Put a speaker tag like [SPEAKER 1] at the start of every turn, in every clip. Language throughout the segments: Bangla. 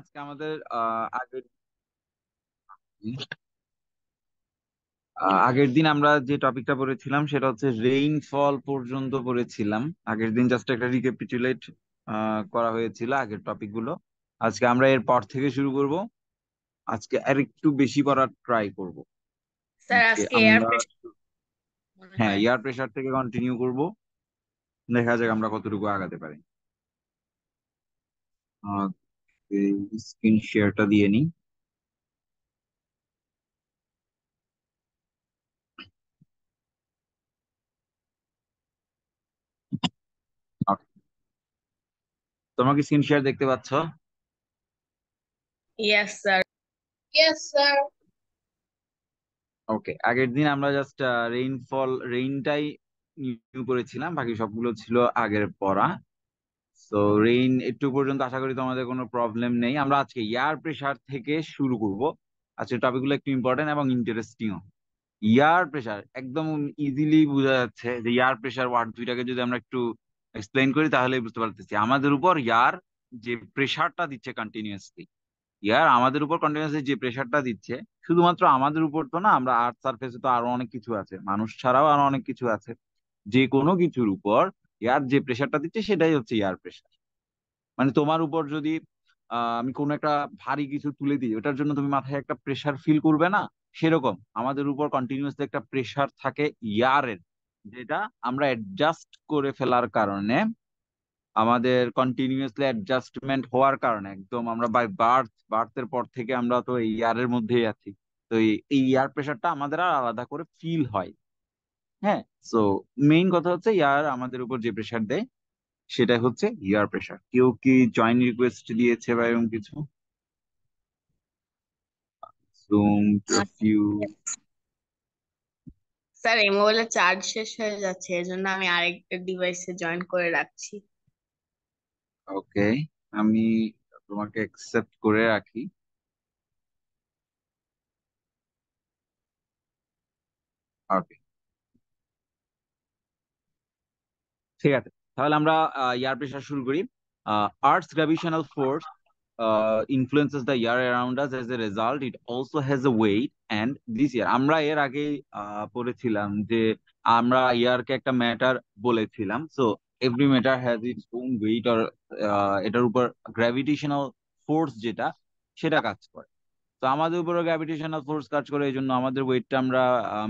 [SPEAKER 1] আজকে আমাদের আগের আগের দিন আমরা যে টপিকটা পড়েছিলাম সেটা হচ্ছে রেইনফল পর্যন্ত পড়েছিলাম আগের দিন জাস্ট একটা রিক্যাপিটুলেট করা হয়েছিল আগের টপিকগুলো আজকে আমরা এর পর থেকে শুরু করব আজকে আর একটু বেশি পড়ার ট্রাই করব স্যার হ্যাঁ এয়ার প্রেসার থেকে কন্টিনিউ করব দেখা যাক আমরা কতটুকু আগাতে পারি এই
[SPEAKER 2] স্ক্রিন শেয়ারটা দিয়ে নিই
[SPEAKER 1] তোমার কি স্ক্রিন শেয়ার দেখতে পাচ্ছ
[SPEAKER 2] yes sir yes sir
[SPEAKER 1] okay আগের দিন আমরা জাস্ট রেইনফল রেইনটাই নিউ করেছিলাম বাকি সবগুলো ছিল আগের পড়া সো রেইন একটু পর্যন্ত আশা করি তোমাদের কোনো প্রবলেম নেই আমরা আজকে এয়ার প্রেশার থেকে শুরু করব আজকে টপিকগুলো একটু ইম্পর্টেন্ট এবং ইন্টারেস্টিংও এয়ার প্রেশার একদম ইজিলি বোঝা যাচ্ছে যে এয়ার প্রেশার ওয়ার্ড দুইটাকে যদি আমরা একটু এক্সপ্লেন করি তাহলে বুঝতে পারতেছি আমাদের উপর এয়ার যে প্রেশারটা দিচ্ছে কন্টিনিউয়াসলি এয়ার আমাদের উপর কন্টিনিউয়াসলি যে প্রেশারটা দিচ্ছে শুধুমাত্র আমাদের উপর তো না আমরা আর্থ সারফেসে তো আরো অনেক কিছু আছে মানুষ ছাড়াও আরো অনেক কিছু আছে যে কোনো কিছুর উপর এয়ার যে প্রেশারটা দিচ্ছে সেটাই হচ্ছে এয়ার প্রেশার মানে তোমার উপর যদি আমি কোনো একটা ভারী কিছু তুলে দিই ওটার জন্য তুমি মাথায় একটা প্রেশার ফিল করবে না সেরকম আমাদের উপর কন্টিনিউয়াসলি একটা প্রেশার থাকে ইয়ারের যেটা আমরা অ্যাডজাস্ট করে ফেলার কারণে আমাদের কন্টিনিউয়াসলি অ্যাডজাস্টমেন্ট হওয়ার কারণে একদম আমরা বাই বার্থ বার্থের পর থেকে আমরা তো এই ইয়ারের মধ্যেই আছি তো এই ইয়ার প্রেশারটা আমাদের আর আলাদা করে ফিল হয় হ্যাঁ সো মেইন কথা হচ্ছে ইয়ার আমাদের উপর যে প্রেশার দেয় সেটা হচ্ছে ইয়ার প্রেশার কেউ কি জয়েন রিকোয়েস্ট দিয়েছে বা এরকম কিছু
[SPEAKER 2] জুম রিফিউজ স্যার এই মোবাইলের চার্জ শেষ হয়ে যাচ্ছে এই জন্য আমি আরেকটা ডিভাইসে জয়েন করে রাখছি ওকে আমি তোমাকে অ্যাকসেপ্ট করে রাখি
[SPEAKER 1] ওকে ঠিক আছে তাহলে আমরা এয়ার প্রেশার শুরু করি earth's gravitational force influences the air around us as a result it also has a weight and this air আমরা এর আগে পড়েছিলাম যে আমরা ইয়ারকে একটা ম্যাটার বলেছিলাম so every matter has its own weight or এটার উপর গ্র্যাভিটেশনাল ফোর্স যেটা সেটা কাজ করে তো আমাদের উপরও গ্র্যাভিটেশনাল ফোর্স কাজ করে এই জন্য আমাদের ওয়েটটা আমরা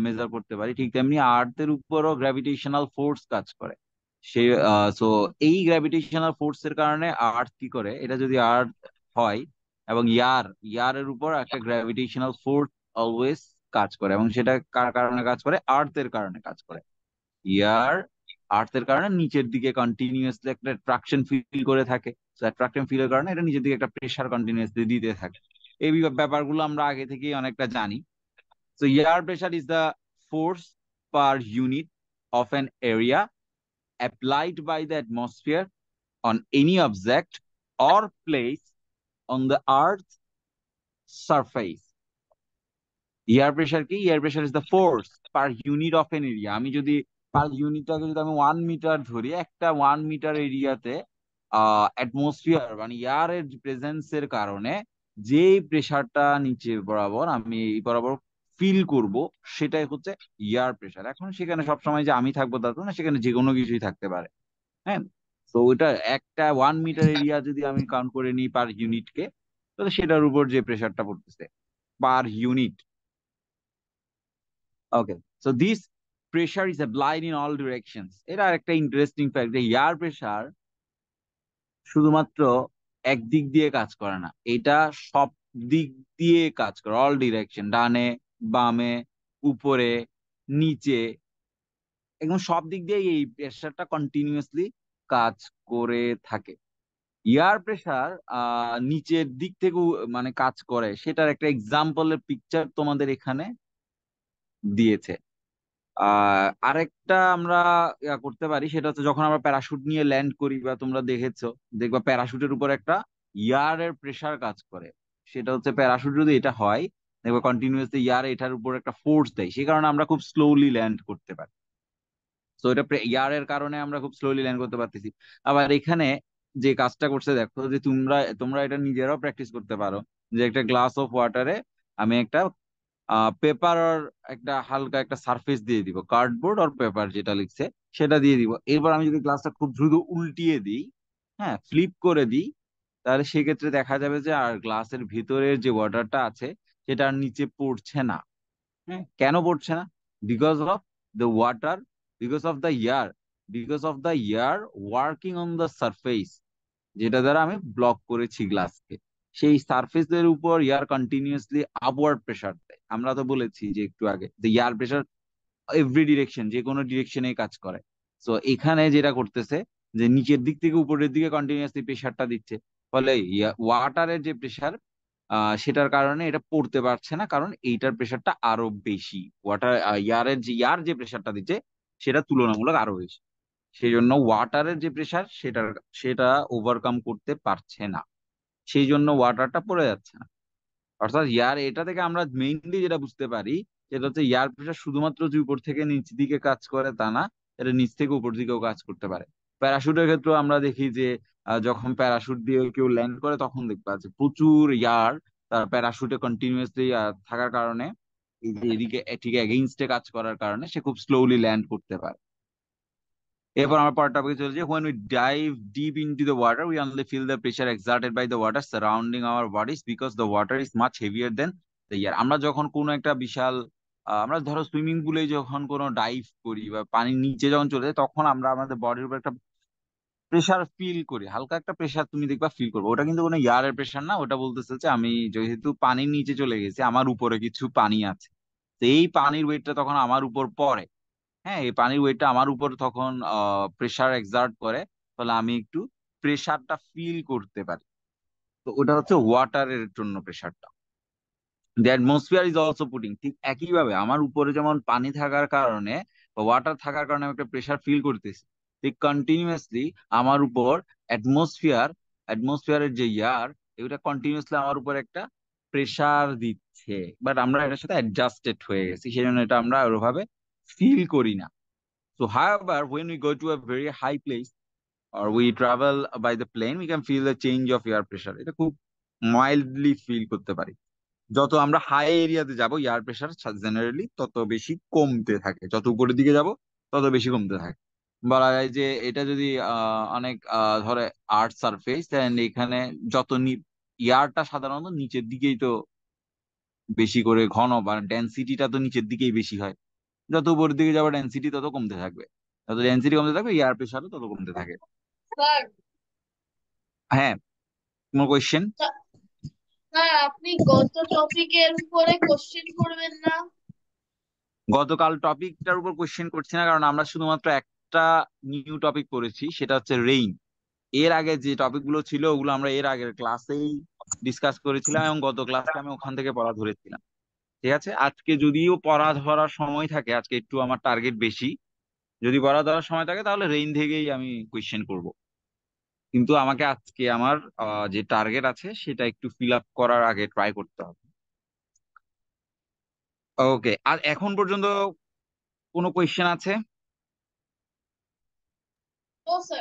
[SPEAKER 1] মেজার করতে পারি ঠিক তেমনি আর্থের উপরও গ্র্যাভিটেশনাল ফোর্স কাজ করে সে সো এই গ্র্যাভিটেশনাল ফোর্স এর কারণে আর্থ কি করে এটা যদি আর্থ হয় এবং ইয়ার ইয়ারের উপর একটা গ্র্যাভিটেশনাল ফোর্স অলওয়েজ কাজ করে এবং সেটা কার কারণে কাজ করে এর কারণে কাজ করে ইয়ার এর কারণে নিচের দিকে কন্টিনিউয়াসলি একটা অ্যাট্রাকশন ফিল করে থাকে সো অ্যাট্রাকশন ফিলের কারণে এটা নিচের দিকে একটা প্রেশার কন্টিনিউয়াসলি দিতে থাকে এই ব্যাপারগুলো আমরা আগে থেকেই অনেকটা জানি so air pressure is the force per unit of an area applied by the atmosphere on any object or place on the earth's surface. Air pressure কি air pressure is the force per unit of an area আমি যদি পার ইউনিটটাকে যদি আমি ওয়ান মিটার ধরি একটা ওয়ান মিটার এরিয়াতে অ্যাটমসফিয়ার মানে এয়ারের প্রেজেন্সের কারণে যে প্রেশারটা নিচে বরাবর আমি এই বরাবর ফিল করব সেটাই হচ্ছে ইয়ার প্রেশার এখন সেখানে সবসময় যে আমি থাকবো তো না সেখানে যে কোনো কিছুই থাকতে পারে হ্যাঁ তো ওটা একটা ওয়ান মিটার এরিয়া যদি আমি কাউন্ট করে নিই পার ইউনিটকে তাহলে সেটার উপর যে প্রেশারটা পড়তেছে per unit okay so this pressure is applied in all directions এটা একটা ইন্টারেস্টিং ফ্যাক্ট যে এয়ার প্রেশার শুধুমাত্র একদিক দিয়ে কাজ করে না এটা সব দিক দিয়ে কাজ করে অল ডিরেকশন ডানে বামে উপরে নিচে একদম সব দিক দিয়ে এই প্রেশারটা কন্টিনিউয়াসলি কাজ করে থাকে এয়ার প্রেশার নিচের দিক থেকে মানে কাজ করে সেটার একটা এক্সাম্পলের পিকচার তোমাদের এখানে দিয়েছে আরেকটা আমরা করতে পারি সেটা হচ্ছে যখন আমরা প্যারাশুট নিয়ে ল্যান্ড করি বা তোমরা দেখেছো দেখবা প্যারাশুটের উপর একটা এর প্রেশার কাজ করে সেটা হচ্ছে প্যারাশুট যদি এটা হয় দেখবে কন্টিনিউসলি ইয়ার এটার উপর একটা ফোর্স দেয় সেই কারণে আমরা খুব স্লোলি ল্যান্ড করতে পারি তো এটা ইয়ার এর কারণে আমরা খুব স্লোলি ল্যান্ড করতে পারতেছি আবার এখানে যে কাজটা করছে দেখো যে তোমরা তোমরা এটা নিজেরাও প্র্যাকটিস করতে পারো যে একটা গ্লাস অফ ওয়াটারে আমি একটা পেপার আর একটা হালকা একটা সারফেস দিয়ে দিব কার্ডবোর্ড আর পেপার যেটা লিখছে সেটা দিয়ে দিব এরপর আমি যদি গ্লাসটা খুব দ্রুত উল্টিয়ে দিই হ্যাঁ ফ্লিপ করে দিই তাহলে সেক্ষেত্রে দেখা যাবে যে আর গ্লাসের ভিতরের যে ওয়াটারটা আছে সেটা নিচে পড়ছে না কেন পড়ছে না because of the water because of the air because of the air working on the surface যেটা দ্বারা আমি ব্লক করেছি গ্লাসকে সেই সারফেস এর উপর ইয়ার কন্টিনিউয়াসলি আপওয়ার্ড প্রেসার দেয় আমরা তো বলেছি যে একটু আগে যে ইয়ার প্রেসার এভরি ডিরেকশন যে কোনো ডিরেকশনে কাজ করে সো এখানে যেটা করতেছে যে নিচের দিক থেকে উপরের দিকে কন্টিনিউয়াসলি প্রেশারটা দিচ্ছে ফলে ওয়াটারের যে প্রেসার সেটার কারণে এটা পড়তে পারছে না কারণ এইটার প্রেশারটা আরো বেশি ওয়াটার ইয়ারের যে ইয়ার যে প্রেশারটা দিচ্ছে সেটা তুলনামূলক আরো বেশি সেই জন্য ওয়াটারের যে প্রেশার সেটার সেটা ওভারকাম করতে পারছে না সেই জন্য ওয়াটারটা পড়ে যাচ্ছে না অর্থাৎ ইয়ার এটা থেকে আমরা মেইনলি যেটা বুঝতে পারি সেটা হচ্ছে ইয়ার প্রেশার শুধুমাত্র যে উপর থেকে নিচ দিকে কাজ করে তা না এটা নিচ থেকে উপর দিকেও কাজ করতে পারে প্যারাশুটের ক্ষেত্রে আমরা দেখি যে যখন প্যারাশুট দিয়ে কেউ ল্যান্ড করে তখন দেখবা যে প্রচুর ইয়ার তার প্যারাশুটে কন্টিনিউয়াসলি থাকার কারণে এদিকে ঠিক এগেইনস্টে কাজ করার কারণে সে খুব স্লোলি ল্যান্ড করতে পারে এরপর আমার পরের টপিকে চলে যে we dive deep into the water we only feel the pressure exerted by the water surrounding our bodies because the water is much heavier than the air আমরা যখন কোনো একটা বিশাল আমরা ধরো সুইমিং পুলে যখন কোনো ডাইভ করি বা পানির নিচে যখন চলে যাই তখন আমরা আমাদের বডির উপর একটা প্রেশার ফিল করি হালকা একটা প্রেশার তুমি দেখবা ফিল করবে ওটা কিন্তু কোনো ইয়ারের প্রেশার না ওটা বলতেছে যে আমি যেহেতু পানির নিচে চলে গেছি আমার উপরে কিছু পানি আছে তো এই পানির ওয়েটটা তখন আমার উপর পড়ে হ্যাঁ এই পানির ওয়েটটা আমার উপর তখন প্রেশার এক্সার্ট করে ফলে আমি একটু প্রেশারটা ফিল করতে পারি তো ওটা হচ্ছে ওয়াটারের জন্য প্রেশারটা the atmosphere is also putting ঠিক একইভাবে আমার উপরে যেমন পানি থাকার কারণে বা ওয়াটার থাকার কারণে আমি একটা প্রেশার ফিল করতেছি তুই কন্টিনিউয়াসলি আমার উপর অ্যাটমসফিয়ার অ্যাটমসফিয়ারের যে ইয়ার এটা কন্টিনিউয়াসলি আমার উপর একটা প্রেসার দিচ্ছে বাট আমরা এটার সাথে অ্যাডজাস্টেড হয়ে গেছি সেই জন্য এটা আমরা ওভাবে ফিল করি না so however when we go to a very high place আর we travel by the plane we can feel the change of air pressure এটা খুব মাইল্ডলি ফিল করতে পারি যত আমরা হাই এরিয়াতে যাব এয়ার প্রেশার জেনারেলি তত বেশি কমতে থাকে যত উপরের দিকে যাব তত বেশি কমতে থাকে বলা যায় যে এটা যদি অনেক ধরে আর্ট সারফেস এখানে যত ইয়ারটা সাধারণত নিচের দিকেই তো বেশি করে ঘন বা ডেন্সিটিটা তো নিচের দিকেই বেশি হয় যত উপরের দিকে যাবে ডেন্সিটি তত কমতে থাকবে যত ডেন্সিটি কমতে থাকবে ইয়ার প্রেশারও তত কমতে থাকে হ্যাঁ কোনো কোয়েশ্চেন
[SPEAKER 2] আপনি গত টপিকের উপরে করবেন না
[SPEAKER 1] গতকাল টপিকটার উপর কোয়েশ্চেন করছি না কারণ আমরা শুধুমাত্র এক একটা নিউ টপিক করেছি সেটা হচ্ছে রেইন এর আগে যে টপিকগুলো ছিল ওগুলো আমরা এর আগের ক্লাসেই ডিসকাস করেছিলাম এবং গত ক্লাসে আমি ওখান থেকে পড়া ধরেছিলাম ঠিক আছে আজকে যদিও পড়া ধরার সময় থাকে আজকে একটু আমার টার্গেট বেশি যদি পড়া ধরার সময় থাকে তাহলে রেইন থেকেই আমি কোয়েশ্চেন করব কিন্তু আমাকে আজকে আমার যে টার্গেট আছে সেটা একটু ফিল আপ করার আগে ট্রাই করতে হবে ওকে আর এখন পর্যন্ত কোনো কোয়েশ্চেন আছে ওকে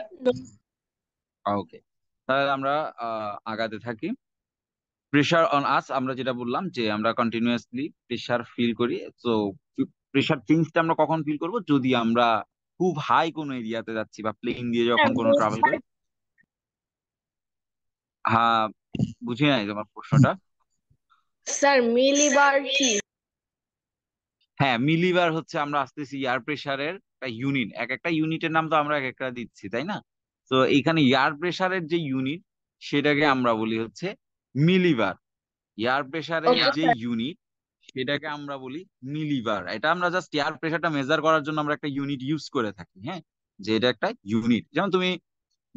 [SPEAKER 1] ah, তাহলে আমরা আগাতে থাকি প্রেশার অন আস আমরা যেটা বললাম যে আমরা কন্টিনিউয়াসলি প্রেশার ফিল করি তো প্রেশার চেঞ্জটা আমরা কখন ফিল করব যদি আমরা খুব হাই কোন এরিয়াতে যাচ্ছি বা প্লেন দিয়ে হ্যাঁ, যখন কোনো ট্রাভেল করি হ্যাঁ বুঝি নাই তোমার প্রশ্নটা
[SPEAKER 2] স্যার মিলিবার কি
[SPEAKER 1] হ্যাঁ মিলিবার হচ্ছে আমরা আসতেছি এয়ার প্রেশারের একটা ইউনিট এক একটা ইউনিটের নাম তো আমরা এক একটা দিচ্ছি তাই না তো এইখানে এয়ার প্রেশারের যে ইউনিট সেটাকে আমরা বলি হচ্ছে মিলিবার এয়ার প্রেশারের যে ইউনিট সেটাকে আমরা বলি মিলিবার এটা আমরা জাস্ট এয়ার প্রেশারটা মেজার করার জন্য আমরা একটা ইউনিট ইউজ করে থাকি হ্যাঁ যে এটা একটা ইউনিট যেমন তুমি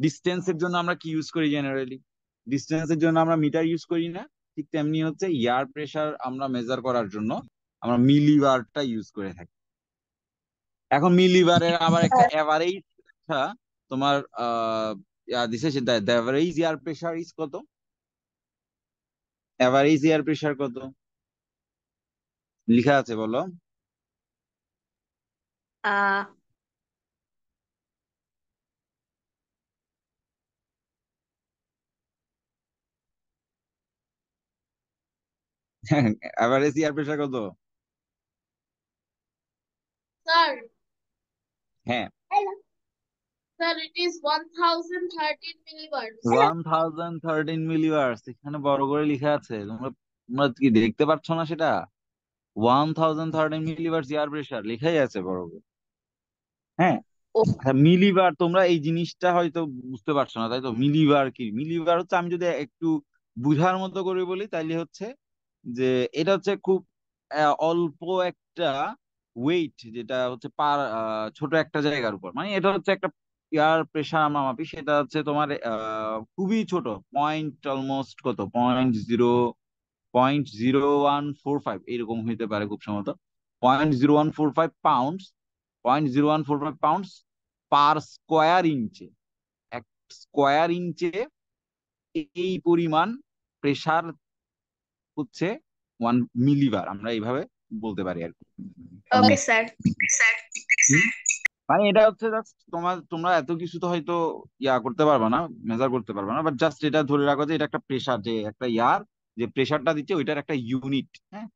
[SPEAKER 1] ডিস্টেন্সের জন্য আমরা কি ইউজ করি জেনারেলি ডিস্টেন্সের জন্য আমরা মিটার ইউজ করি না ঠিক তেমনি হচ্ছে এয়ার প্রেশার আমরা মেজার করার জন্য আমরা মিলিবারটা ইউজ করে থাকি এখন মিলিবারের আবার একটা এভারেজ হ্যাঁ। আচ্ছা, তোমার আহ দিছে এভারেজ এয়ার প্রেসার ইজ কত এভারেজ এয়ার প্রেসার কত লিখা আছে বলো এভারেজ এয়ার প্রেসার কত স্যার হ্যাঁ
[SPEAKER 2] স্যার ইট ইজ 1013
[SPEAKER 1] এখানে বড় করে লিখা আছে তোমরা তোমরা কি দেখতে পাচ্ছ না সেটা one thousand thirteen millibars air pressure লেখাই আছে বড় করে হ্যাঁ মিলিবার হ্যাঁ, তোমরা এই জিনিসটা হয়তো বুঝতে পারছো না তাই তো মিলিবার কি মিলিবার হচ্ছে আমি যদি একটু বুঝার মতো করে বলি তাইলে হচ্ছে যে এটা হচ্ছে খুব অল্প একটা ওয়েট যেটা হচ্ছে পার ছোট একটা জায়গার উপর মানে এটা হচ্ছে একটা এয়ার প্রেশার আমরা মাপি সেটা হচ্ছে তোমার খুবই ছোট পয়েন্ট অলমোস্ট কত point zero point zero one four five এরকম হইতে পারে খুব সম্ভবত point zero one four five pounds point zero one four five pounds per square ইঞ্চে এক স্কোয়ার ইঞ্চে এই পরিমাণ প্রেশার হচ্ছে ওয়ান মিলিবার আমরা এইভাবে বলতে পারি আর কি ওকে স্যার মানে এটা হচ্ছে জাস্ট তোমার তোমরা এত কিছু তো হয়তো ইয়া করতে পারবে না মেজার করতে পারবে না বাট জাস্ট এটা ধরে রাখো যে এটা একটা প্রেশার যে একটা ইয়ার যে প্রেশারটা দিচ্ছে ওইটার একটা ইউনিট হ্যাঁ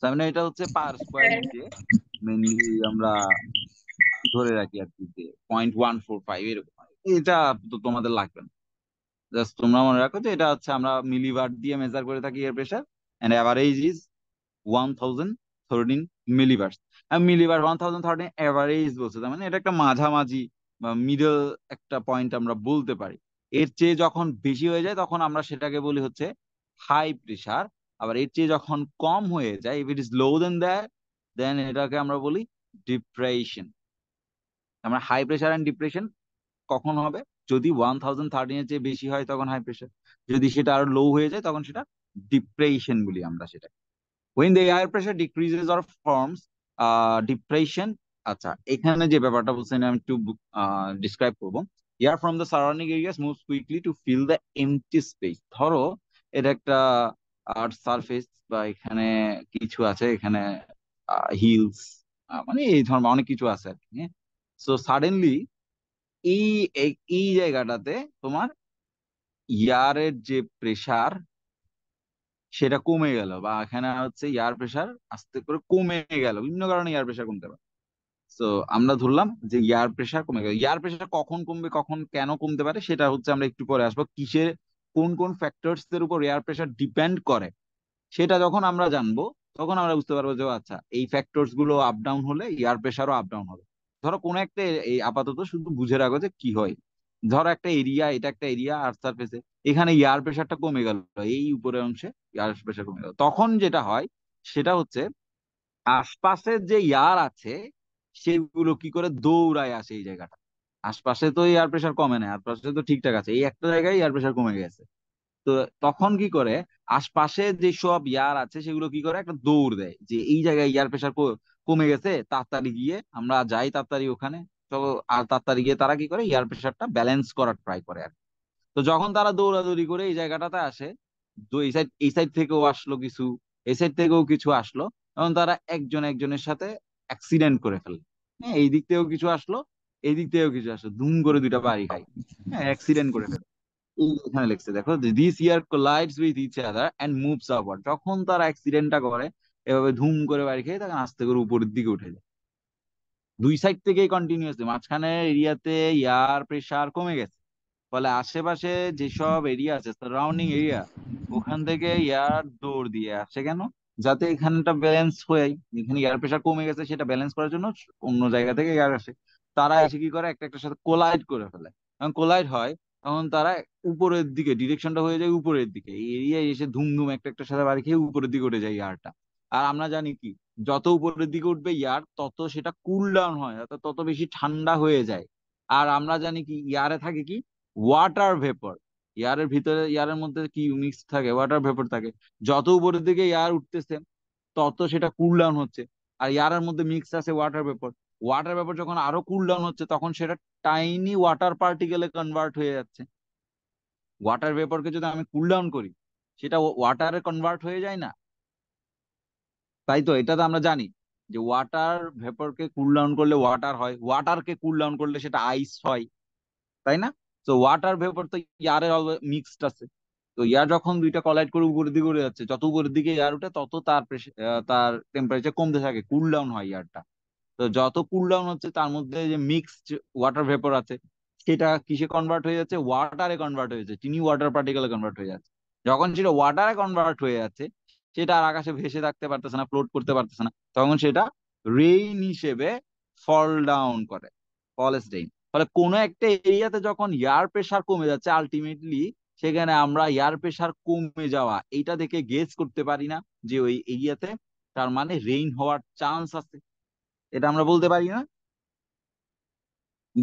[SPEAKER 1] তার এটা হচ্ছে পার স্কোয়ার ইঞ্চে মেনলি আমরা ধরে রাখি আর কি যে পয়েন্ট ওয়ান ফোর ফাইভ এরকম এটা তো তোমাদের লাগবে না জাস্ট তোমরা মনে রাখো যে এটা হচ্ছে আমরা মিলিভার দিয়ে মেজার করে থাকি এর pressure and average is 1013 millibars millibar 1013 average বলছে তার মানে এটা একটা মাঝামাঝি বা মিডল একটা পয়েন্ট আমরা বলতে পারি এর চেয়ে যখন বেশি হয়ে যায় তখন আমরা সেটাকে বলি হচ্ছে হাই প্রেসার আবার এর চেয়ে যখন কম হয়ে যায় if it is low then that then এটাকে আমরা বলি ডিপ্রেশন আমরা হাই প্রেসার অ্যান্ড ডিপ্রেশন কখন হবে যদি ওয়ান থাউজেন্ড থার্টিনের চেয়ে বেশি হয় তখন হাই প্রেশার যদি সেটা আরো লো হয়ে যায় তখন সেটা ডিপ্রেশন বলি আমরা সেটাকে when the air pressure decreases or forms uh, depression আচ্ছা এখানে যে ব্যাপারটা বলছেন আমি একটু ডিসক্রাইব করব air from the surrounding areas moves quickly to fill the empty space ধরো এটা একটা আর্ট সারফেস বা এখানে কিছু আছে এখানে হিলস মানে এই ধরনের অনেক কিছু আছে আর কি সো হ্যাঁ? সাডেনলি এই এই জায়গাটাতে তোমার ইয়ারের যে প্রেসার সেটা কমে গেল বা এখানে হচ্ছে এয়ার প্রেশার আস্তে করে কমে গেল বিভিন্ন কারণে এয়ার প্রেশার কমতে পারে তো আমরা ধরলাম যে এয়ার প্রেশার কমে গেল এয়ার প্রেশার কখন কমবে কখন কেন কমতে পারে সেটা হচ্ছে আমরা একটু পরে আসবো কিসের কোন কোন ফ্যাক্টরস এর উপর এয়ার প্রেশার ডিপেন্ড করে সেটা যখন আমরা জানবো তখন আমরা বুঝতে পারবো যে আচ্ছা এই ফ্যাক্টরস গুলো আপডাউন হলে এয়ার প্রেশারও আপডাউন হবে ধরো কোন একটা এই আপাতত শুধু বুঝে রাখো যে কি হয় ধর একটা এরিয়া এটা একটা এরিয়া আর্থ সারফেসে এখানে এয়ার প্রেশারটা কমে গেল এই উপরের অংশে এয়ার প্রেশার কমে গেল তখন যেটা হয় সেটা হচ্ছে আশপাশের যে এয়ার আছে সেগুলো কি করে দৌড়ায় আসে এই জায়গাটা আশপাশে তো এয়ার প্রেশার কমে না আশপাশে তো ঠিকঠাক আছে এই একটা জায়গায় এয়ার প্রেশার কমে গেছে তো তখন কি করে আশপাশে যে সব ইয়ার আছে সেগুলো কি করে একটা দৌড় দেয় যে এই জায়গায় এয়ার প্রেশার কমে গেছে তাড়াতাড়ি গিয়ে আমরা যাই তাড়াতাড়ি ওখানে আর তাড়াতাড়ি গিয়ে তারা কি করে এয়ার প্রেশারটা ব্যালেন্স করার ট্রাই করে আর তো যখন তারা দৌড়াদৌড়ি করে এই জায়গাটাতে আসে এই সাইড এই সাইড থেকেও আসলো কিছু এই সাইড থেকেও কিছু আসলো তখন তারা একজন একজনের সাথে অ্যাক্সিডেন্ট করে ফেলে হ্যাঁ এই দিক থেকেও কিছু আসলো এই দিক থেকেও কিছু আসলো ধুম করে দুইটা বাড়ি খাই হ্যাঁ অ্যাক্সিডেন্ট করে ফেলে এখানে লিখছে দেখো this air collides with each other and moves upward যখন তারা অ্যাক্সিডেন্টটা করে এভাবে ধুম করে বাড়ি খেয়ে তখন আস্তে করে উপরের দিকে উঠে যায় দুই সাইড থেকেই কন্টিনিউয়াসলি মাঝখানে এরিয়াতে এয়ার প্রেসার কমে গেছে ফলে আশেপাশে যেসব এরিয়া আছে সারাউন্ডিং এরিয়া ওখান থেকে এয়ার দৌড় দিয়ে আসে কেন যাতে এখানটা ব্যালেন্স হয়ে এখানে এয়ার প্রেসার কমে গেছে সেটা ব্যালেন্স করার জন্য অন্য জায়গা থেকে এয়ার আসে তারা এসে কি করে একটা একটার সাথে কোলাইড করে ফেলে কারণ কোলাইড হয় তখন তারা উপরের দিকে ডিরেকশনটা হয়ে যায় উপরের দিকে এরিয়ায় এসে ধুম ধুম একটা একটার সাথে বাড়ি খেয়ে উপরের দিকে উঠে যায় এয়ারটা আর আমরা জানি কি যত উপরের দিকে উঠবে ইয়ার তত সেটা কুল ডাউন হয় অর্থাৎ তত বেশি ঠান্ডা হয়ে যায় আর আমরা জানি কি ইয়ারে থাকে কি ওয়াটার ভেপার ইয়ারের ভিতরে ইয়ারের মধ্যে কি মিক্স থাকে ওয়াটার ভেপার থাকে যত উপরের দিকে ইয়ার উঠতেছে তত সেটা কুল ডাউন হচ্ছে আর ইয়ারের মধ্যে মিক্স আছে ওয়াটার ভেপার ওয়াটার ভেপার যখন আরো কুল ডাউন হচ্ছে তখন সেটা টাইনি ওয়াটার পার্টিকেলে কনভার্ট হয়ে যাচ্ছে ওয়াটার কে যদি আমি কুল ডাউন করি সেটা ওয়াটারে কনভার্ট হয়ে যায় না তাই তো এটা তো আমরা জানি যে ওয়াটার কে কুল ডাউন করলে ওয়াটার হয় ওয়াটারকে কুল ডাউন করলে সেটা আইস হয় তাই না তো ওয়াটার ভেপর তো ইয়ারের মিক্সড আছে তো ইয়ার যখন দুইটা কলাইড করে উপরের দিকে উড়ে যাচ্ছে যত উপরের দিকে ইয়ার উঠে তত তার তার টেম্পারেচার কমতে থাকে কুল ডাউন হয় ইয়ারটা তো যত কুল ডাউন হচ্ছে তার মধ্যে যে মিক্সড ওয়াটার ভেপর আছে সেটা কিসে কনভার্ট হয়ে যাচ্ছে ওয়াটারে কনভার্ট হয়ে যাচ্ছে চিনি ওয়াটার পার্টিকেলে কনভার্ট হয়ে যাচ্ছে যখন সেটা ওয়াটারে কনভার্ট হয়ে যাচ্ছে সেটা আর আকাশে ভেসে থাকতে পারতেছে না ফ্লোট করতে পারতেছে না তখন সেটা রেইন হিসেবে ফল ডাউন করে ফলেস রেইন ফলে কোনো একটা এরিয়াতে যখন এয়ার প্রেশার কমে যাচ্ছে আলটিমেটলি সেখানে আমরা এয়ার প্রেশার কমে যাওয়া এইটা দেখে গেস করতে পারি না যে ওই এরিয়াতে তার মানে রেইন হওয়ার চান্স আছে এটা আমরা বলতে পারি না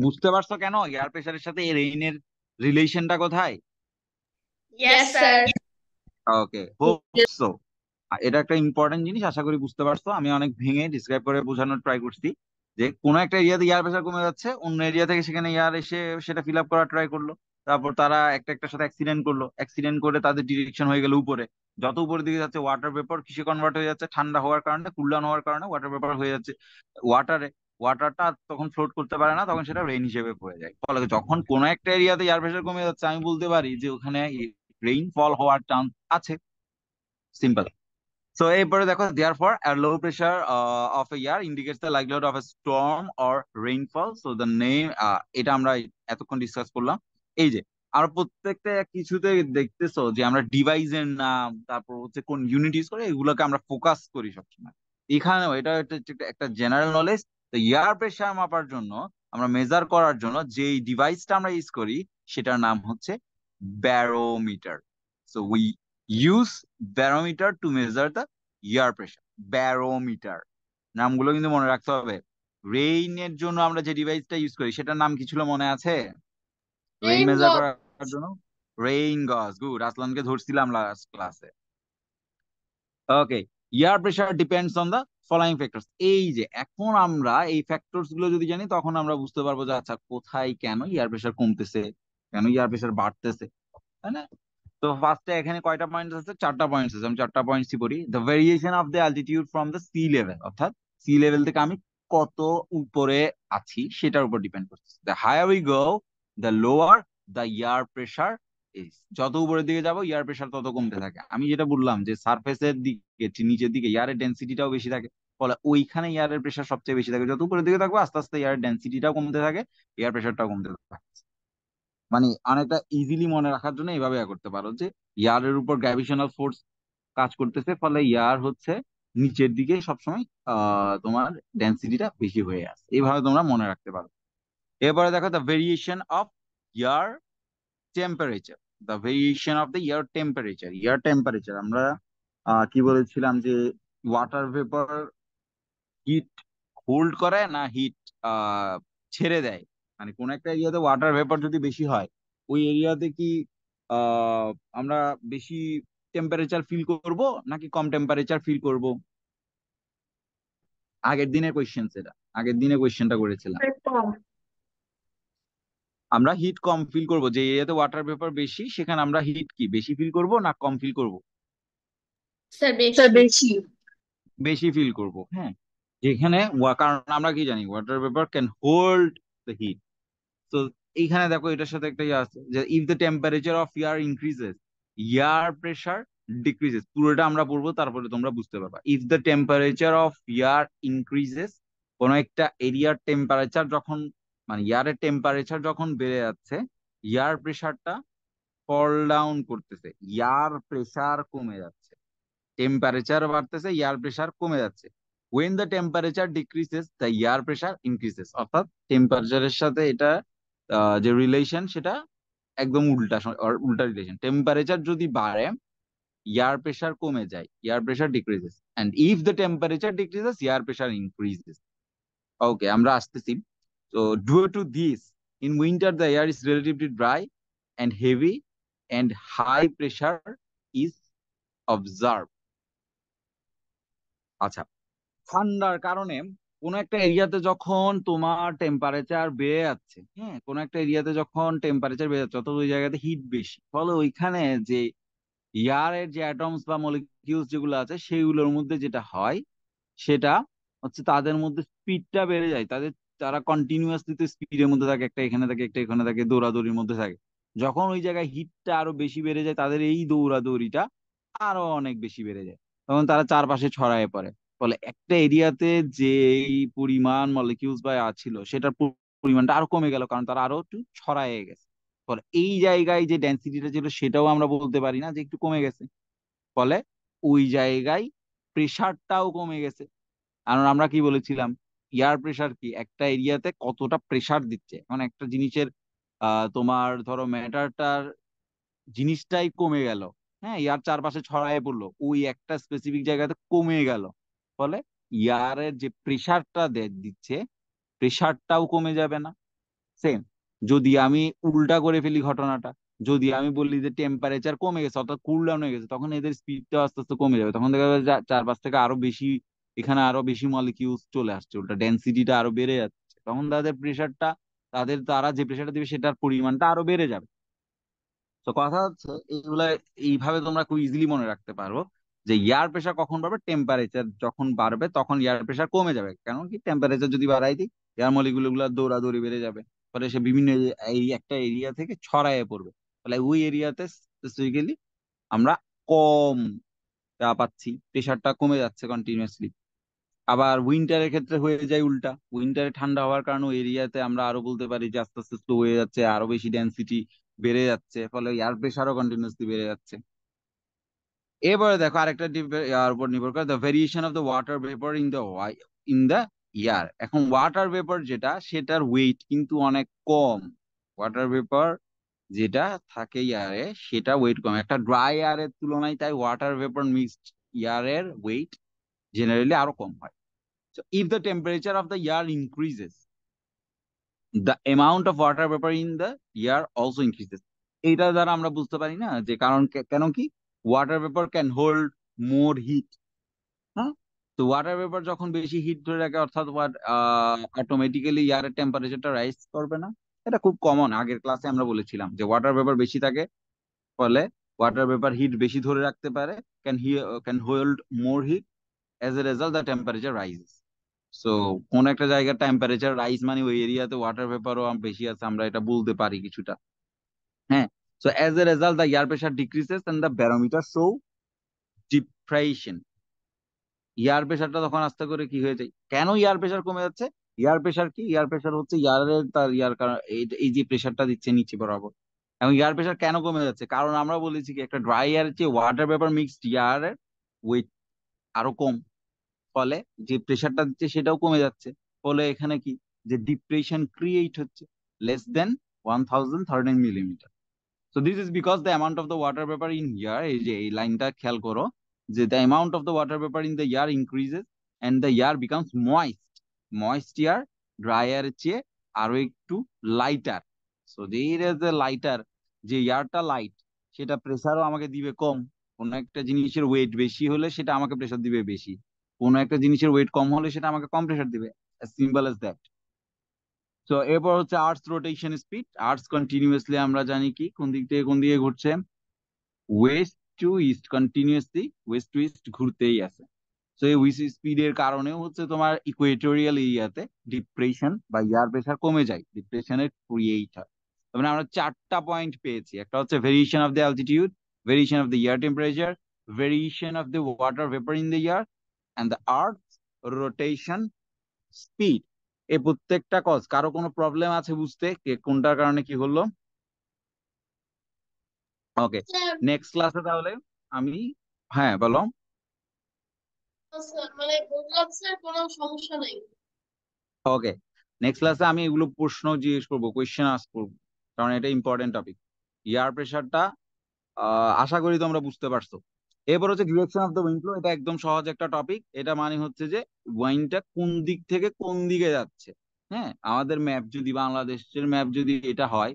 [SPEAKER 1] বুঝতে পারছো কেন এয়ার প্রেশারের সাথে এই রেইনের রিলেশনটা কোথায়
[SPEAKER 2] yes sir
[SPEAKER 1] okay hope so এটা একটা ইম্পর্টেন্ট জিনিস আশা করি বুঝতে পারছো আমি অনেক ভেঙে ডিসক্রাইব করে বোঝানোর ট্রাই করছি যে কোনো একটা এরিয়াতে ইয়ার প্রেশার কমে যাচ্ছে অন্য এরিয়া থেকে সেখানে ইয়ার এসে সেটা ফিল আপ করার ট্রাই করলো তারপর তারা একটা একটার সাথে অ্যাক্সিডেন্ট করলো অ্যাক্সিডেন্ট করে তাদের ডিরেকশন হয়ে গেল উপরে যত উপরের দিকে যাচ্ছে ওয়াটার পেপার কিসে কনভার্ট হয়ে যাচ্ছে ঠান্ডা হওয়ার কারণে কুল্ডান হওয়ার কারণে ওয়াটার পেপার হয়ে যাচ্ছে ওয়াটারে ওয়াটারটা তখন ফ্লোট করতে পারে না তখন সেটা রেইন হিসেবে পড়ে যায় ফলে যখন কোনো একটা এরিয়াতে এয়ার প্রেশার কমে যাচ্ছে আমি বলতে পারি যে ওখানে রেইনফল হওয়ার চান্স আছে সিম্পল So, এরপরে দেখো therefore a low pressure uh, of a air indicates the likelihood of a storm or rainfall. So the name uh, এটা আমরা এতক্ষণ ডিসকাস করলাম এই যে আর প্রত্যেকটা কিছুতে দেখতেছো যে আমরা ডিভাইসের নাম তারপর হচ্ছে কোন ইউনিট ইউজ করে এগুলোকে আমরা ফোকাস করি সবসময় এখানেও এটা একটা জেনারেল নলেজ তো এয়ার প্রেশার মাপার জন্য আমরা মেজার করার জন্য যে ডিভাইসটা আমরা ইউজ করি সেটার নাম হচ্ছে barometer so we use barometer to measure the air pressure barometer নামগুলো কিন্তু মনে রাখতে হবে রেইনের জন্য আমরা যে ডিভাইসটা ইউজ করি সেটার নাম কি ছিল মনে আছে রেইন মেজার করার জন্য রেইন গজ গুড আসলামকে ধরছিলাম লাস্ট ক্লাসে okay air pressure depends on the following factors এই যে এখন আমরা এই ফ্যাক্টরস গুলো যদি জানি তখন আমরা বুঝতে পারবো যে আচ্ছা কোথায় কেন এয়ার প্রেশার কমতেছে কেন এয়ার প্রেশার বাড়তেছে তাই না তো ফার্স্টে এখানে কয়টা পয়েন্ট আছে চারটা পয়েন্ট আছে আমি চারটা পয়েন্টসই করি the variation of the altitude from the sea level অর্থাৎ সি লেভেল থেকে আমি কত উপরে আছি সেটার উপর ডিপেন্ড করছে the higher we go the lower the air pressure is যত উপরের দিকে যাব ইয়ার প্রেশার তত কমতে থাকে আমি যেটা বললাম যে সারফেসের দিকে নিচের দিকে ইয়ারের ডেন্সিটিটাও বেশি থাকে ফলে ওইখানে ইয়ারের প্রেশার সবচেয়ে বেশি থাকে যত উপরের দিকে থাকবো আস্তে আস্তে এয়ার ডেন্সিটিটাও কমতে থাকে এয়ার প্রেশারটাও কমতে থাকে মানে অনেকটা ইজিলি মনে রাখার জন্য এইভাবে করতে পারো যে ইয়ারের উপর গ্র্যাভিশনাল ফোর্স কাজ করতেছে ফলে ইয়ার হচ্ছে নিচের দিকে সবসময় তোমার ডেন্সিটিটা বেশি হয়ে আসে এইভাবে তোমরা মনে রাখতে পারো এরপরে দেখো the variation of air temperature the variation of the air temperature air temperature আমরা কি বলেছিলাম যে ওয়াটার ভেপার হিট হোল্ড করে না হিট ছেড়ে দেয় মানে কোন একটা এরিয়াতে ওয়াটার ভেপার যদি বেশি হয় ওই এরিয়াতে কি আমরা বেশি টেম্পারেচার ফিল করব নাকি কম টেম্পারেচার ফিল করব আগের দিনের কোয়েশ্চেন সেটা আগের দিনে কোয়েশ্চেনটা করেছিলাম হ্যাঁ, আমরা হিট কম ফিল করব যে এরিয়াতে ওয়াটার ভেপার বেশি সেখানে আমরা হিট কি বেশি ফিল করব না কম ফিল করব স্যার বেশি বেশি ফিল করব হ্যাঁ যেখানে কারণ আমরা কি জানি water vapour can hold the heat so এইখানে দেখো এটার সাথে একটা ইয়ে আছে যে if the temperature of air increases air pressure decreases পুরোটা আমরা পড়বো তারপরে তোমরা বুঝতে পারবা if the temperature of air increases কোন একটা এরিয়ার টেম্পারেচার যখন মানে ইয়ারের টেম্পারেচার যখন বেড়ে যাচ্ছে ইয়ার প্রেসারটা ফল ডাউন করতেছে ইয়ার প্রেসার কমে যাচ্ছে টেম্পারেচার বাড়তেছে ইয়ার প্রেসার কমে যাচ্ছে when the temperature decreases the air pressure increases oh. অর্থাৎ টেম্পারেচারের সাথে এটা যে রিলেশন সেটা একদম উল্টা উল্টা রিলেশন টেম্পারেচার যদি বাড়ে এয়ার প্রেসার কমে যায় air pressure decreases and if the temperature decreases air pressure increases okay আমরা আসতেছি তো due to this in winter the air is relatively dry and heavy and high pressure is observe আচ্ছা ঠান্ডার কারণে কোন একটা এরিয়াতে যখন তোমার টেম্পারেচার বেড়ে যাচ্ছে হ্যাঁ কোন একটা এরিয়াতে যখন টেম্পারেচার বেড়ে যাচ্ছে অর্থাৎ ওই জায়গাতে হিট বেশি ফলে ওইখানে যে এর যে অ্যাটমস বা মলিকিউলস যেগুলো আছে সেইগুলোর মধ্যে যেটা হয় সেটা হচ্ছে তাদের মধ্যে স্পিডটা বেড়ে যায় তাদের তারা কন্টিনিউয়াসলি তো স্পিডের মধ্যে থাকে একটা এখানে থাকে একটা এখানে থাকে দৌড়াদৌড়ির মধ্যে থাকে যখন ওই জায়গায় হিটটা আরো বেশি বেড়ে যায় তাদের এই দৌড়াদৌড়িটা আরো অনেক বেশি বেড়ে যায় তখন তারা চারপাশে ছড়ায় পড়ে ফলে একটা এরিয়াতে যেই পরিমাণ মলিকিউলস বা ছিল সেটার পরিমাণটা আরো কমে গেল কারণ তারা আরো একটু ছড়ায় গেছে ফলে এই জায়গায় যে ডেন্সিটিটা ছিল সেটাও আমরা বলতে পারি না যে একটু কমে গেছে ফলে ওই জায়গায় প্রেশারটাও কমে গেছে কারণ আমরা কি বলেছিলাম এয়ার প্রেশার কি একটা এরিয়াতে কতটা প্রেশার দিচ্ছে মানে একটা জিনিসের তোমার ধরো ম্যাটারটার জিনিসটাই কমে গেল হ্যাঁ এয়ার চারপাশে ছড়ায় পড়লো ওই একটা স্পেসিফিক জায়গাতে কমে গেল ফলে ইয়ারের যে প্রেশারটা দিচ্ছে প্রেশারটাও কমে যাবে না সেম যদি আমি উল্টা করে ফেলি ঘটনাটা যদি আমি বলি যে টেম্পারেচার কমে গেছে অর্থাৎ কুল ডাউন হয়ে গেছে তখন এদের স্পিডটা আস্তে আস্তে কমে যাবে তখন দেখা যাবে চারপাশ থেকে আরো বেশি এখানে আরো বেশি মলিকিউলস চলে আসছে উল্টা ডেন্সিটিটা আরো বেড়ে যাচ্ছে তখন তাদের প্রেশারটা তাদের তারা যে প্রেশারটা দিবে সেটার পরিমাণটা আরো বেড়ে যাবে তো কথা হচ্ছে এইগুলা এইভাবে তোমরা খুব ইজিলি মনে রাখতে পারবো যে এয়ার প্রেশার কখন বাড়বে টেম্পারেচার যখন বাড়বে তখন এয়ার প্রেশার কমে যাবে কারণ কি টেম্পারেচার যদি বাড়াই দিই এয়ার মলিকুল গুলো দৌড়াদৌড়ি বেড়ে যাবে ফলে সে বিভিন্ন এই একটা এরিয়া থেকে ছড়ায় পড়বে ফলে ওই এরিয়াতে স্পেসিফিক্যালি আমরা কম যা পাচ্ছি প্রেশারটা কমে যাচ্ছে কন্টিনিউয়াসলি আবার উইন্টারের ক্ষেত্রে হয়ে যায় উল্টা উইন্টারে ঠান্ডা হওয়ার কারণে এরিয়াতে আমরা আরো বলতে পারি যে আস্তে আস্তে স্লো হয়ে যাচ্ছে আরো বেশি ডেন্সিটি বেড়ে যাচ্ছে ফলে এয়ার প্রেশারও কন্টিনিউয়াসলি বেড়ে যাচ্ছে এবারে দেখো আরেকটা উপর নির্ভর করে the variation of the water vapour in the in the air এখন ওয়াটার ভেপার যেটা সেটার ওয়েট কিন্তু অনেক কম ওয়াটার ভেপার যেটা থাকে ইয়ারে সেটা ওয়েট কম একটা ড্রাই ইয়ারের তুলনায় তাই ওয়াটার ভেপার মিক্সড ইয়ারের ওয়েট জেনারেলি আরো কম হয় if the temperature of the air increases the amount of water water in the air also increases এইটা দ্বারা আমরা বুঝতে পারি না যে কারণ কেন কি water vapour can hold more heat হ্যাঁ তো ওয়াটার পেপার যখন বেশি হিট ধরে রাখে অর্থাৎ অটোমেটিক্যালি ইয়ারের টেম্পারেচারটা রাইজ করবে না এটা খুব কমন আগের ক্লাসে আমরা বলেছিলাম যে ওয়াটার পেপার বেশি থাকে ফলে ওয়াটার পেপার হিট বেশি ধরে রাখতে পারে can he can hold more heat as a result the temperature rise so কোন একটা জায়গার টেম্পারেচার রাইজ মানে ওই এরিয়াতে ওয়াটার পেপারও বেশি আছে আমরা এটা বলতে পারি কিছুটা হ্যাঁ So as a result, the air pressure decreases and the barometer show depression. Air প্রেশারটা তখন আস্তে করে কি হয়ে যায় কেন এয়ার প্রেসার কমে যাচ্ছে এয়ার প্রেসার কি এয়ার প্রেসার হচ্ছে এয়ারের তার কারণ এই যে প্রেশারটা দিচ্ছে নিচে বরাবর এবং এয়ার প্রেসার কেন কমে যাচ্ছে কারণ আমরা বলেছি কি একটা ড্রাই এয়ার চেয়ে ওয়াটার পেপার মিক্সড এয়ারের ওয়েট আরো কম ফলে যে প্রেশারটা দিচ্ছে সেটাও কমে যাচ্ছে ফলে এখানে কি যে ডিপ্রেশন ক্রিয়েট হচ্ছে less than one thousand thirteen millimetre so this is because the amount of the water vapour in air এই যে এই লাইনটা খেয়াল করো যে the amount of the water vapour in the air increases and the air becomes moist moist air dry চেয়ে আরো একটু lighter so there is a lighter যে ইয়ারটা লাইট সেটা প্রেসারও আমাকে দিবে কম কোনো একটা জিনিসের ওয়েট বেশি হলে সেটা আমাকে প্রেসার দিবে বেশি কোনো একটা জিনিসের ওয়েট কম হলে সেটা আমাকে কম প্রেসার দিবে সিম্পল এস দ্যাট তো এরপর হচ্ছে earth's rotation speed earth's continuously আমরা জানি কি কোন দিক থেকে কোন দিকে ঘুরছে west to east continuously west to east ঘুরতেই আছে তো এই উইস স্পিডের কারণেও হচ্ছে তোমার ইকুয়েটোরিয়াল এরিয়াতে ডিপ্রেশন বা এয়ার প্রেশার কমে যায় ডিপ্রেশনের ক্রিয়েট হয় তারপরে মানে আমরা চারটা পয়েন্ট পেয়েছি একটা হচ্ছে variation of the altitude variation of the air temperature variation of the water vapour in the air and the earth rotation speed এই প্রত্যেকটা কজ কারো কোনো প্রবলেম আছে বুঝতে কে কোনটার কারণে কি হলো ওকে নেক্সট ক্লাসে তাহলে আমি হ্যাঁ বলো ওকে নেক্সট ক্লাসে আমি এগুলো প্রশ্ন জিজ্ঞেস করবো কোয়েশ্চেন আস করবো কারণ এটা ইম্পর্টেন্ট টপিক ইয়ার প্রেশারটা আশা করি তোমরা বুঝতে পারছো এরপর হচ্ছে direction of the wind flow এটা একদম সহজ একটা টপিক এটা মানে হচ্ছে যে ওয়াইনটা কোন দিক থেকে কোন দিকে যাচ্ছে হ্যাঁ আমাদের ম্যাপ যদি বাংলাদেশের ম্যাপ যদি এটা হয়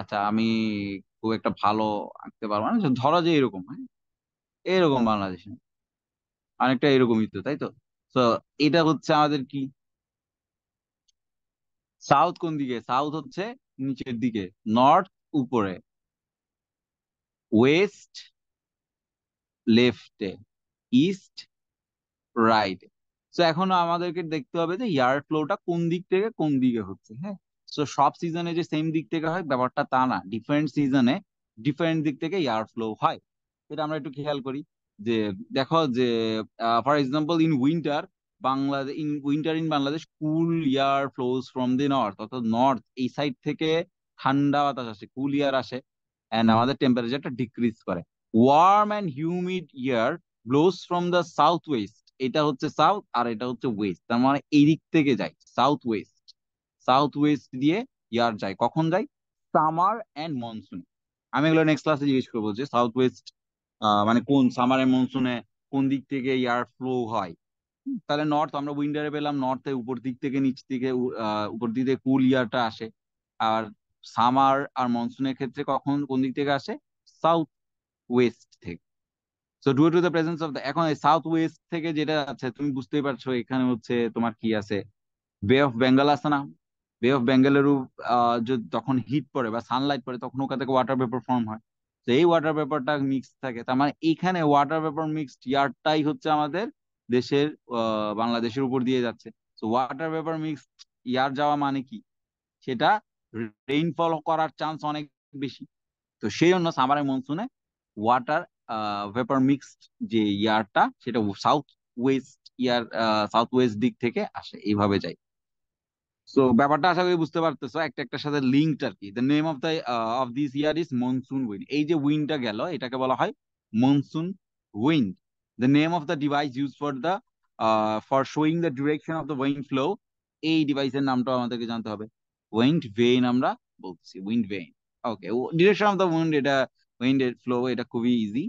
[SPEAKER 1] আচ্ছা আমি খুব একটা ভালো আঁকতে পারবো না আচ্ছা ধরা যে এরকম হ্যাঁ এরকম বাংলাদেশে অনেকটা এরকমই তো তাই তো তো এটা হচ্ছে আমাদের কি সাউথ কোন দিকে সাউথ হচ্ছে নিচের দিকে নর্থ উপরে ওয়েস্ট লেফটে ইস্ট এ so এখন আমাদেরকে দেখতে হবে যে এয়ার ফ্লোটা কোন দিক থেকে কোন দিকে হচ্ছে হ্যাঁ সো সব সিজনে যে সেম দিক থেকে হয় ব্যাপারটা তা না ডিফারেন্ট সিজনে ডিফারেন্ট দিক থেকে এয়ার ফ্লো হয় এটা আমরা একটু খেয়াল করি যে দেখো যে for example in winter Bangladesh in winter in Bangladesh cool air flows from the north অর্থাৎ নর্থ এই সাইড থেকে ঠান্ডা বাতাস আসে কুল ইয়ার আসে অ্যান্ড আমাদের টেম্পারেচারটা ডিক্রিজ করে warm and humid air blows from the south west এটা হচ্ছে সাউথ আর এটা হচ্ছে ওয়েস্ট তার মানে এই দিক থেকে যায় সাউথ ওয়েস্ট সাউথ ওয়েস্ট দিয়ে ইয়ার যায় কখন যায় সামার অ্যান্ড মনসুন আমি এগুলো নেক্সট ক্লাসে জিজ্ঞেস করবো যে সাউথ ওয়েস্ট মানে কোন সামার অ্যান্ড মনসুনে কোন দিক থেকে ইয়ার ফ্লো হয় তাহলে নর্থ আমরা উইন্টারে পেলাম নর্থে উপর দিক থেকে নিচ থেকে উপর দিক থেকে কুল ইয়ারটা আসে আর সামার আর মনসুনের ক্ষেত্রে কখন কোন দিক থেকে আসে সাউথ ওয়েস্ট থেকে তো due to the presence of the এখন সাউথ ওয়েস্ট থেকে যেটা আছে তুমি বুঝতেই পারছো এখানে হচ্ছে তোমার কি আছে বে অফ বেঙ্গল আছে না বে অফ যদি তখন হিট পড়ে বা সানলাইট পড়ে তখন ওখান থেকে ওয়াটার পেপার ফর্ম হয় তো এই ওয়াটার পেপারটা মিক্স থাকে তার মানে এখানে ওয়াটার পেপার মিক্সড ইয়ারটাই হচ্ছে আমাদের দেশের বাংলাদেশের উপর দিয়ে যাচ্ছে তো ওয়াটার পেপার মিক্সড ইয়ার যাওয়া মানে কি সেটা রেইনফল করার চান্স অনেক বেশি তো সেই জন্য সামারের মনসুনে ওয়াটার ভেপার মিক্সড যে ইয়ারটা সেটা south west air south uh, west দিক থেকে আসে এইভাবে যায় সো ব্যাপারটা আশা করি বুঝতে পারতেছো একটা একটার সাথে লিঙ্কড আর কি the name of the of this air is monsoon wind এই যে উইন্ডটা গেল এটাকে বলা হয় monsoon wind the name of the device use for the for showing the direction of the wind flow এই ডিভাইসের নামটাও আমাদেরকে জানতে হবে উইন্ড ভেইন আমরা বলছি wind vane okay direction of the wind এটা উইন্ড ফ্লো এটা খুবই ইজি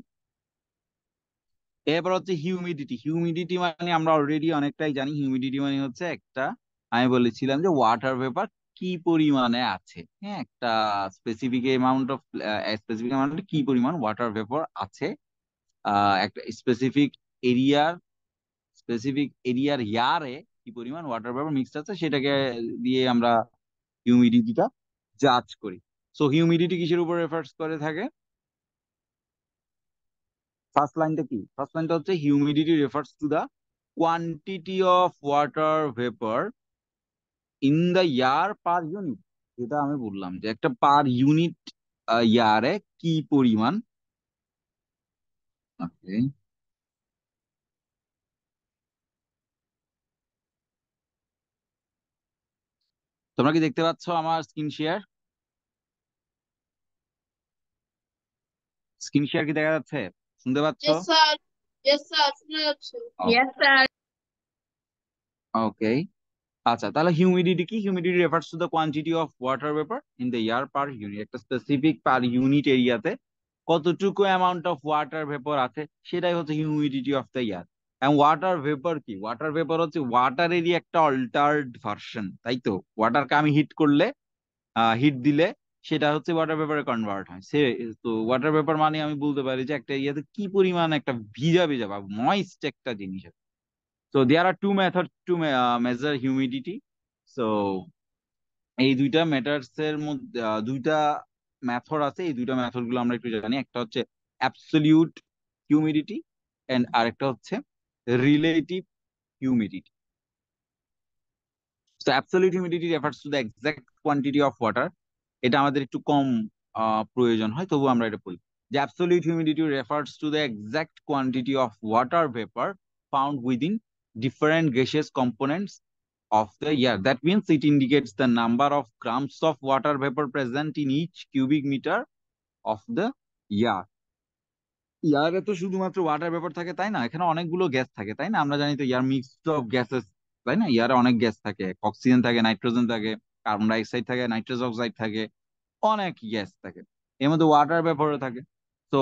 [SPEAKER 1] এরপর হচ্ছে হিউমিডিটি হিউমিডিটি মানে আমরা অলরেডি অনেকটাই জানি হিউমিডিটি মানে হচ্ছে একটা আমি বলেছিলাম যে ওয়াটার পেপার কি পরিমাণে আছে হ্যাঁ একটা specific amount of specific amount কি পরিমাণ ওয়াটার পেপার আছে একটা স্পেসিফিক এরিয়ার স্পেসিফিক এরিয়ার ইয়ারে কি পরিমাণ ওয়াটার পেপার মিক্সড আছে সেটাকে দিয়ে আমরা হিউমিডিটিটা জাজ করি সো হিউমিডিটি কিসের উপর রেফার্স করে থাকে ফার্স্ট লাইনটা কি ফার্স্ট লাইনটা হচ্ছে humidity refers to the quantity of water vapour in the air per unit যেটা আমি বললাম যে একটা পার ইউনিট ইয়ারে কি পরিমাণ ওকে তোমরা কি দেখতে পাচ্ছ আমার স্ক্রিন শেয়ার স্ক্রিন শেয়ার কি দেখা যাচ্ছে শুনতে পাচ্ছ ওকে আচ্ছা তাহলে হিউমিডিটি কি humidity refers to the quantity of water vapour in the air per unit একটা স্পেসিফিক পার ইউনিট এরিয়াতে কতটুকু অ্যামাউন্ট অফ ওয়াটার ভেপার আছে সেটাই হচ্ছে humidity of the air and water vapour কি ওয়াটার ভেপার হচ্ছে ওয়াটারেরই একটা অল্টার্ড ভার্সন তাই তো ওয়াটারকে আমি হিট করলে হিট দিলে সেটা হচ্ছে ওয়াটার পেপারে কনভার্ট হয় সে তো ওয়াটার পেপার মানে আমি বলতে পারি যে একটা ইয়াতে কি পরিমাণ একটা ভিজা ভিজা বা ময়েস্ট একটা জিনিস আছে তো there are two method to measure humidity so এই দুইটা ম্যাটার্স এর মধ্যে দুইটা মেথড আছে এই দুইটা মেথড গুলো আমরা একটু জানি একটা হচ্ছে অ্যাবসলিউট হিউমিডিটি এন্ড আরেকটা হচ্ছে রিলেটিভ হিউমিডিটি তো absolute humidity refers to the exact quantity of water এটা আমাদের একটু কম প্রয়োজন হয় তবু আমরা এটা বলি যে absolute humidity refers to the exact quantity of water vapour found within different gases components of the air that means it indicates the number of grams of water vapour present in each cubic metre of the air ইয়ারে তো শুধুমাত্র ওয়াটার ভেপার থাকে তাই না এখানে অনেকগুলো গ্যাস থাকে তাই না আমরা জানি তো ইয়ার মিক্সড অফ গ্যাসেস তাই না ইয়ারে অনেক গ্যাস থাকে অক্সিজেন থাকে নাইট্রোজেন থাকে কার্বন ডাইঅক্সাইড থাকে নাইট্রোজ অক্সাইড থাকে অনেক গ্যাস থাকে এর মধ্যে ওয়াটার ভেপরও থাকে তো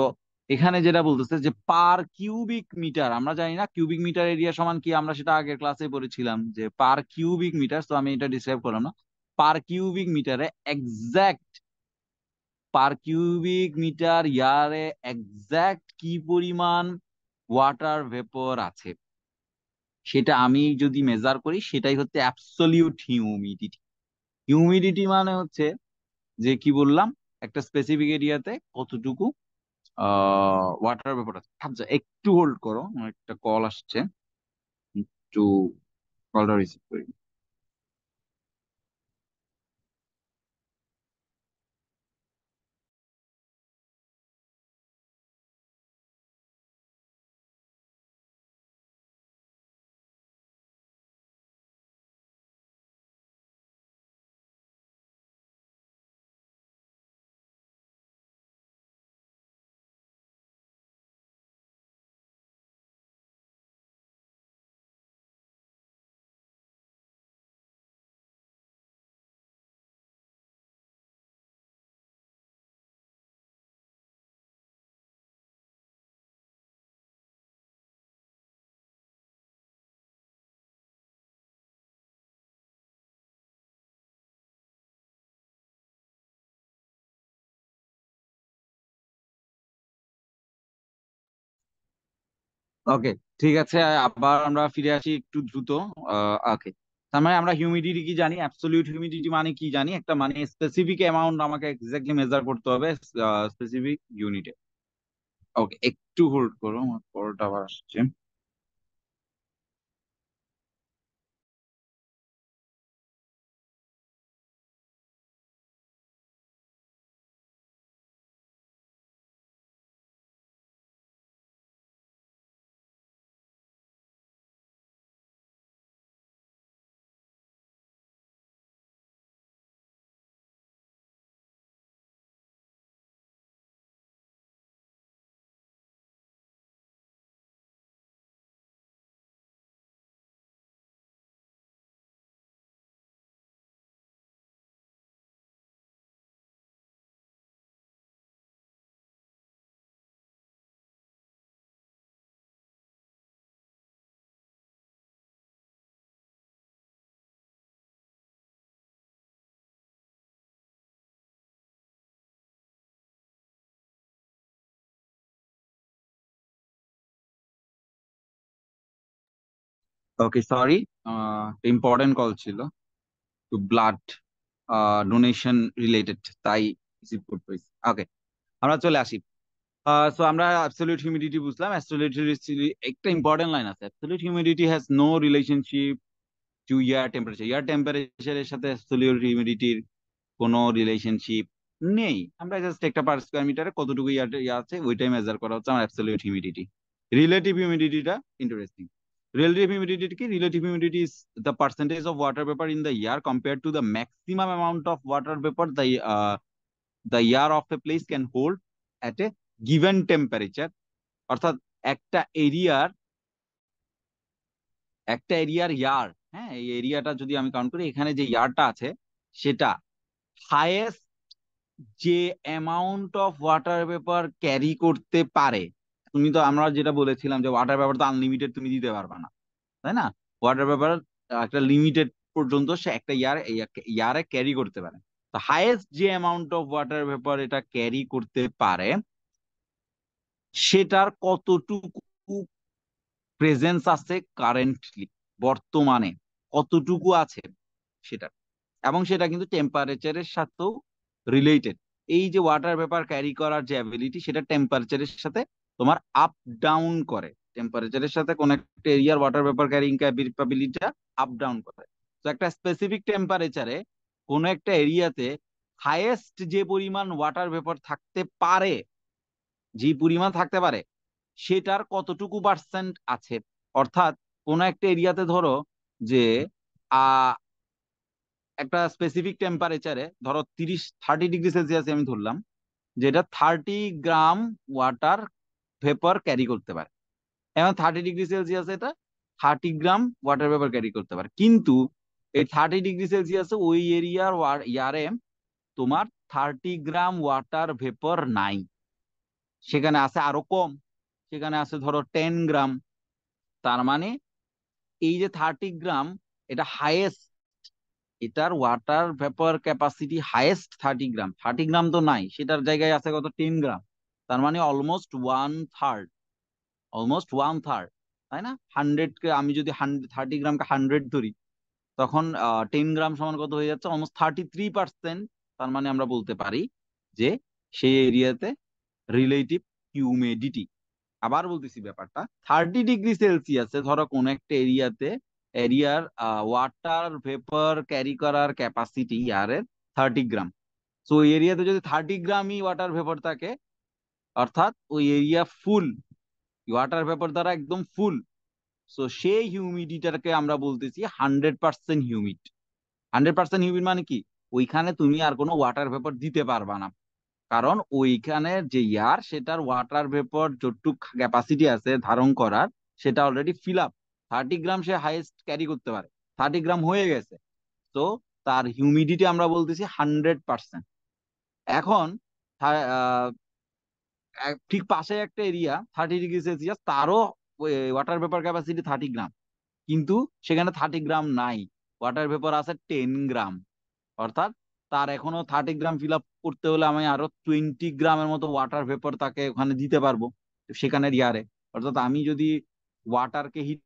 [SPEAKER 1] এখানে যেটা বলতেছে যে পার কিউবিক মিটার আমরা জানি না কিউবিক মিটার এরিয়া সমান কি আমরা সেটা আগের ক্লাসে পড়েছিলাম যে পার কিউবিক মিটার তো আমি এটা ডিসক্রাইব করলাম না পার কিউবিক মিটারে এক্স্যাক্ট পার কিউবিক মিটার ইয়ারে এক্স্যাক্ট কি পরিমাণ ওয়াটার ভেপর আছে সেটা আমি যদি মেজার করি সেটাই হচ্ছে অ্যাবসলিউট হিউমিডিটি হিউমিডিটি মানে হচ্ছে যে কি বললাম একটা স্পেসিফিক এরিয়াতে কতটুকু ওয়াটার ব্যাপার আছে আচ্ছা একটু হোল্ড করো একটা কল আসছে একটু কলটা রিসিভ করি ওকে ঠিক আছে আবার আমরা ফিরে আসি একটু দ্রুত ওকে তার মানে আমরা হিউমিডিটি কি জানি অ্যাবসলিউট হিউমিডিটি মানে কি জানি একটা মানে স্পেসিফিক অ্যামাউন্ট আমাকে এক্স্যাক্টলি মেজার করতে হবে স্পেসিফিক ইউনিটে ওকে একটু হোল্ড করো আমার পরটা আবার আসছে ওকে সরি ইম্পর্টেন্ট কল ছিল টু ব্লাড ডোনেশন রিলেটেড তাই রিসিভ করতে হয়েছে ওকে আমরা চলে আসি সো আমরা অ্যাবসোলিউট হিউমিডিটি বুঝলাম অ্যাবসলিউট একটা ইম্পর্টেন্ট লাইন আছে absolute humidity has no relationship to air temperature air টেম্পারেচারের সাথে অ্যাবসোলিউট হিউমিডিটির কোনো রিলেশনশিপ নেই আমরা জাস্ট একটা পার স্কোয়ার মিটারে কতটুকু ইয়ার আছে ওইটাই মেজার করা হচ্ছে আমার অ্যাবসোলিউট হিউমিডিটি রিলেটিভ হিউমিডিটিটা interesting Relative humidity ki relative humidity is the percentage of water vapor in the air compared to the maximum amount of water vapor the uh, the air of a place can hold at a given temperature অর্থাৎ একটা এরিয়ার একটা এরিয়ার ইয়ার হ্যাঁ এই এরিয়াটা যদি আমি কাউন্ট করি এখানে যে ইয়ারটা আছে সেটা হায়েস্ট যে amount of water vapour carry করতে পারে তুমি তো আমরা যেটা বলেছিলাম যে ওয়াটার পেপার তো আনলিমিটেড তুমি দিতে পারবে না তাই না ওয়াটার পেপার একটা লিমিটেড পর্যন্ত সে একটা ইয়ার ইয়ারে ক্যারি করতে পারে তো হাইয়েস্ট যে অ্যামাউন্ট অফ ওয়াটার পেপার এটা ক্যারি করতে পারে সেটার কতটুকু প্রেজেন্স আছে কারেন্টলি বর্তমানে কতটুকু আছে সেটা এবং সেটা কিন্তু টেম্পারেচারের সাথেও রিলেটেড এই যে ওয়াটার পেপার ক্যারি করার যে অ্যাবিলিটি সেটা টেম্পারেচারের সাথে তোমার আপ ডাউন করে টেম্পারেচারের সাথে কোন একটা এরিয়ার ওয়াটার ভেপার ক্যারিং ক্যাপাবিলিটিটা আপ ডাউন করে তো একটা স্পেসিফিক টেম্পারেচারে কোন একটা এরিয়াতে হাইয়েস্ট যে পরিমাণ ওয়াটার ভেপার থাকতে পারে যে পরিমাণ থাকতে পারে সেটার কতটুকু পার্সেন্ট আছে অর্থাৎ কোন একটা এরিয়াতে ধরো যে একটা স্পেসিফিক টেম্পারেচারে ধরো তিরিশ থার্টি ডিগ্রি সেলসিয়াস আমি ধরলাম যেটা thirty gram water vapour carry করতে পারে এখন থার্টি ডিগ্রি সেলসিয়াস এটা thirty gram water vapour carry করতে পারে কিন্তু এই থার্টি ডিগ্রি সেলসিয়াস ওই এরিয়ার ইয়ারে তোমার থার্টি গ্রাম ওয়াটার ভেপার নাই সেখানে আছে আরো কম সেখানে আছে ধরো টেন গ্রাম তার মানে এই যে থার্টি গ্রাম এটা হাইয়েস্ট এটার water vapour capacity highest thirty gram thirty gram তো নাই সেটার জায়গায় আছে কত টেন গ্রাম তার মানে almost one third almost one third তাই না হান্ড্রেডকে আমি যদি থার্টি গ্রামকে হান্ড্রেড ধরি তখন টেন গ্রাম সমান কত হয়ে যাচ্ছে অলমোস্ট থার্টি থ্রি পার্সেন্ট তার মানে আমরা বলতে পারি যে সেই এরিয়াতে রিলেটিভ হিউমিডিটি আবার বলতেছি ব্যাপারটা থার্টি ডিগ্রি সেলসিয়াসে ধরো কোন একটা এরিয়াতে এরিয়ার ওয়াটার ভেপার ক্যারি করার ক্যাপাসিটি ইয়ারের থার্টি গ্রাম সো এরিয়াতে যদি থার্টি গ্রামই ওয়াটার ভেপার থাকে অর্থাৎ ওই এরিয়া ফুল ওয়াটার পেপার দ্বারা একদম ফুল সো সেই হিউমিডিটাকে আমরা বলতেছি hundred percent humid hundred percent humid মানে কি ওইখানে তুমি আর কোনো ওয়াটার পেপার দিতে পারবা না কারণ ওইখানে যে ইয়ার সেটার ওয়াটার পেপার যতটুক ক্যাপাসিটি আছে ধারণ করার সেটা already fill up thirty gram সে হাইয়েস্ট ক্যারি করতে পারে থার্টি গ্রাম হয়ে গেছে তো তার হিউমিডিটি আমরা বলতেছি হান্ড্রেড পার্সেন্ট এখন ঠিক পাশে একটা এরিয়া থার্টি ডিগ্রি সেলসিয়াস তারও water vapour capacity thirty gram কিন্তু সেখানে থার্টি গ্রাম নাই ওয়াটার ভেপার আছে টেন গ্রাম অর্থাৎ তার এখনো থার্টি গ্রাম ফিল আপ করতে হলে আমি আরো টোয়েন্টি গ্রামের মতো ওয়াটার ভেপার তাকে ওখানে দিতে পারবো সেখানে ইয়ারে অর্থাৎ আমি যদি ওয়াটারকে হিট